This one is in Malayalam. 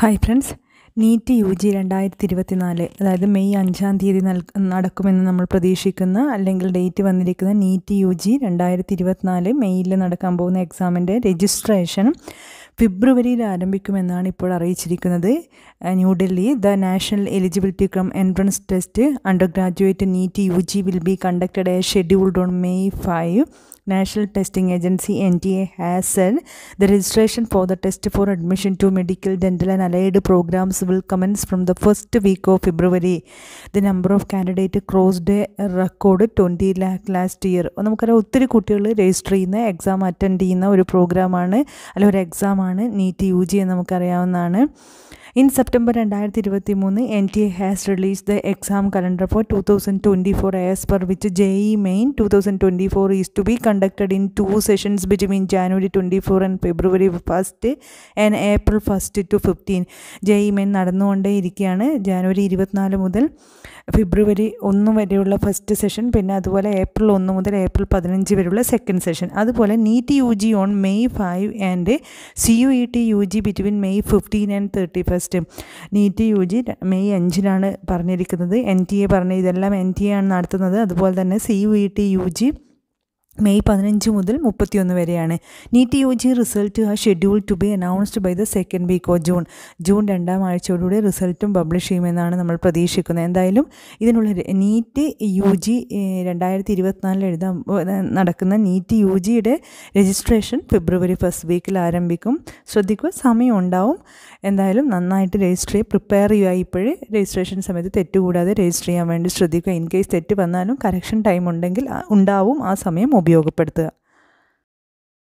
hi friends NEET U G രണ്ടായിരത്തി ഇരുപത്തിനാല് അതായത് മെയ് അഞ്ചാം തീയതി നൽ നടക്കുമെന്ന് നമ്മൾ പ്രതീക്ഷിക്കുന്ന അല്ലെങ്കിൽ ഡേറ്റ് വന്നിരിക്കുന്ന നീറ്റ് യു ജി രണ്ടായിരത്തി ഇരുപത്തിനാല് മെയ്യിൽ നടക്കാൻ പോകുന്ന എക്സാമിൻ്റെ രജിസ്ട്രേഷൻ ഫെബ്രുവരിയിൽ ആരംഭിക്കുമെന്നാണ് ഇപ്പോൾ അറിയിച്ചിരിക്കുന്നത് New Delhi the national eligibility cum entrance test undergraduate NEET U G will be conducted a scheduled on May five national testing agency N T A ഹാസൻ the registration for the test for admission to medical dental and allied programmes will commence from the first week of February the number of candidate crossed record twenty lakh last year നമുക്കറിയാം ഒത്തിരി കുട്ടികൾ രജിസ്റ്റർ ചെയ്യുന്ന എക്സാം അറ്റൻഡ് ചെയ്യുന്ന ഒരു പ്രോഗ്രാമാണ് അല്ലെങ്കിൽ ഒരു എക്സാം മാത്രമാണ് നീറ്റ് യു ജി എന്ന് നമുക്കറിയാവുന്നതാണ് ഇൻ സെപ്റ്റംബർ രണ്ടായിരത്തി ഇരുപത്തി മൂന്ന് N T A has release the exam calendar for two thousand twenty four as per which J E main two thousand twenty four is to be conducted in two sessions between January twenty four and February first and April first to fifteen J E main നടന്നുകൊണ്ടേ ഇരിക്കുകയാണ് ജാനുവരി ഇരുപത്തിനാല് മുതൽ ഫെബ്രുവരി ഒന്ന് വരെയുള്ള ഫസ്റ്റ് സെഷൻ പിന്നെ അതുപോലെ ഏപ്രിൽ ഒന്ന് മുതൽ ഏപ്രിൽ പതിനഞ്ച് വരെയുള്ള സെക്കൻഡ് സെഷൻ അതുപോലെ NEET U G on May five and C U E T U G between May fifteen and thirty first NEET U G May അഞ്ചിനാണ് പറഞ്ഞിരിക്കുന്നത് എൻ ടി എ പറഞ്ഞ ഇതെല്ലാം എൻ ടി എ ആണ് നടത്തുന്നത് അതുപോലെ തന്നെ C U E T U G May പതിനഞ്ച് മുതൽ മുപ്പത്തിയൊന്ന് വരെയാണ് നീറ്റ് യു ജി റിസൾട്ട് ആ schedule to be announced by the second week of June June രണ്ടാം ആഴ്ചയോടുകൂടി റിസൾട്ടും പബ്ലിഷ് ചെയ്യുമെന്നാണ് നമ്മൾ പ്രതീക്ഷിക്കുന്നത് എന്തായാലും ഇതിനുള്ള നീറ്റ് യു ജി രണ്ടായിരത്തി ഇരുപത്തിനാലിൽ എഴുതാൻ നടക്കുന്ന നീറ്റ് യു ജിയുടെ രജിസ്ട്രേഷൻ ഫെബ്രുവരി ഫസ്റ്റ് വീക്കിൽ ആരംഭിക്കും ശ്രദ്ധിക്കുക സമയം ഉണ്ടാവും എന്തായാലും നന്നായിട്ട് രജിസ്റ്റർ ചെയ്യുക പ്രിപ്പയർ ചെയ്യുക ഇപ്പോഴേ രജിസ്ട്രേഷൻ സമയത്ത് തെറ്റുകൂടാതെ രജിസ്റ്റർ ചെയ്യാൻ വേണ്ടി ശ്രദ്ധിക്കുക ഇൻ കേസ് തെറ്റ് വന്നാലും കറക്ഷൻ ടൈം ഉണ്ടെങ്കിൽ ഉണ്ടാവും ആ സമയം ഉപയോഗപ്പെടുത്തുക